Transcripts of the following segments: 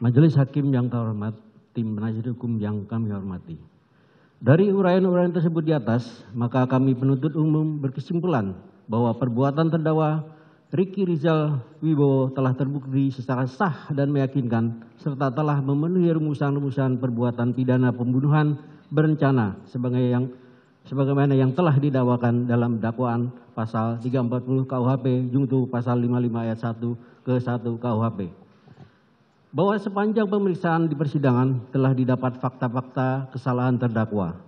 Majelis Hakim yang terhormat, tim penasihat hukum yang kami hormati. Dari uraian-uraian tersebut di atas, maka kami penuntut umum berkesimpulan bahwa perbuatan terdakwa Riki Rizal Wibowo telah terbukti secara sah dan meyakinkan serta telah memenuhi rumusan-rumusan perbuatan pidana pembunuhan berencana sebagai yang sebagaimana yang telah didakwakan dalam dakwaan pasal 340 KUHP jungto pasal 55 ayat 1 ke 1 KUHP bahwa sepanjang pemeriksaan di persidangan telah didapat fakta fakta kesalahan terdakwa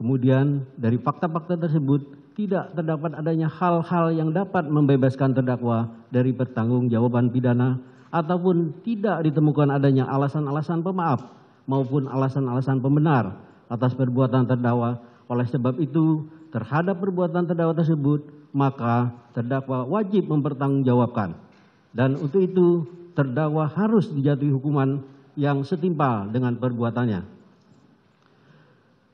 kemudian dari fakta fakta tersebut tidak terdapat adanya hal hal yang dapat membebaskan terdakwa dari pertanggung jawaban pidana ataupun tidak ditemukan adanya alasan alasan pemaaf maupun alasan alasan pembenar atas perbuatan terdakwa oleh sebab itu terhadap perbuatan terdakwa tersebut maka terdakwa wajib mempertanggungjawabkan dan untuk itu terdakwa harus dijatuhi hukuman yang setimpal dengan perbuatannya.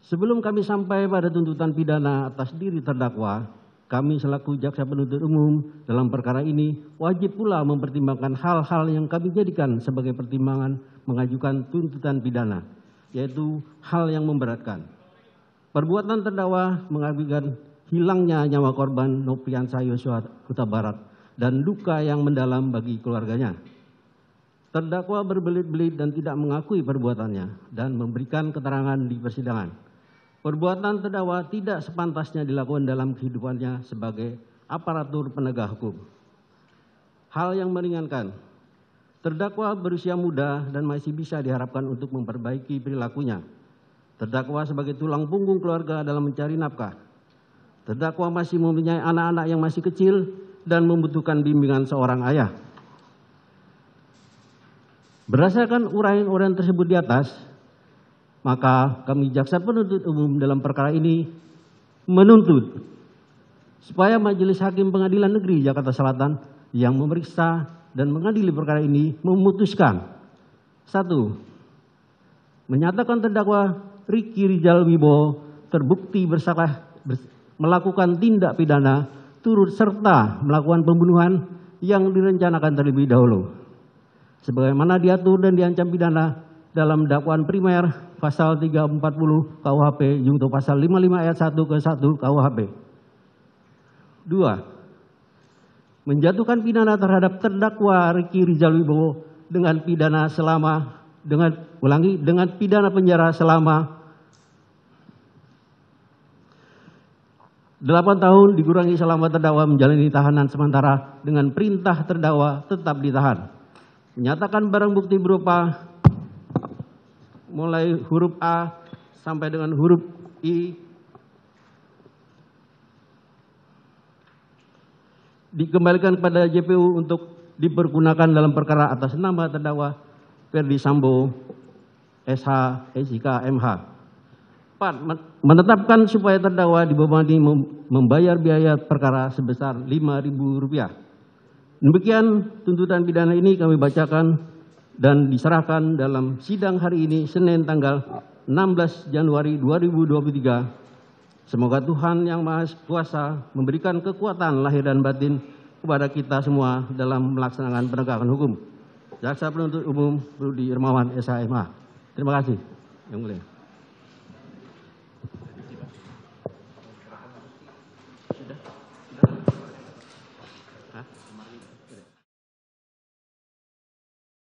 Sebelum kami sampai pada tuntutan pidana atas diri terdakwa, kami selaku jaksa penuntut umum dalam perkara ini wajib pula mempertimbangkan hal-hal yang kami jadikan sebagai pertimbangan mengajukan tuntutan pidana, yaitu hal yang memberatkan. Perbuatan terdakwa mengakibatkan hilangnya nyawa korban Nopiansa Yosua Kuta Barat dan duka yang mendalam bagi keluarganya terdakwa berbelit-belit dan tidak mengakui perbuatannya dan memberikan keterangan di persidangan. Perbuatan terdakwa tidak sepantasnya dilakukan dalam kehidupannya sebagai aparatur penegak hukum. Hal yang meringankan, terdakwa berusia muda dan masih bisa diharapkan untuk memperbaiki perilakunya. Terdakwa sebagai tulang punggung keluarga dalam mencari nafkah. Terdakwa masih mempunyai anak-anak yang masih kecil dan membutuhkan bimbingan seorang ayah berdasarkan uraian uraian tersebut di atas maka kami jaksa penuntut umum dalam perkara ini menuntut supaya majelis hakim pengadilan negeri Jakarta Selatan yang memeriksa dan mengadili perkara ini memutuskan satu menyatakan terdakwa Riki Rizal Wibowo terbukti bersalah melakukan tindak pidana turut serta melakukan pembunuhan yang direncanakan terlebih dahulu sebagaimana diatur dan diancam pidana dalam dakwaan primer pasal 340 KUHP junto pasal 55 ayat 1 ke 1 KUHP. Dua, Menjatuhkan pidana terhadap terdakwa Riki Rizal Wibowo dengan pidana selama dengan ulangi dengan pidana penjara selama 8 tahun dikurangi selama terdakwa menjalani tahanan sementara dengan perintah terdakwa tetap ditahan menyatakan barang bukti berupa mulai huruf a sampai dengan huruf i dikembalikan kepada JPU untuk dipergunakan dalam perkara atas nama terdakwa Ferdi Sambo SH SIK MH. 4. Menetapkan supaya terdakwa dibebani membayar biaya perkara sebesar Rp5.000 demikian tuntutan pidana ini kami bacakan dan diserahkan dalam sidang hari ini Senin tanggal 16 Januari 2023 semoga Tuhan yang Maha Kuasa memberikan kekuatan lahir dan batin kepada kita semua dalam melaksanakan penegakan hukum Jaksa Penuntut Umum Rudi Irmawan SHMA terima kasih yang mulia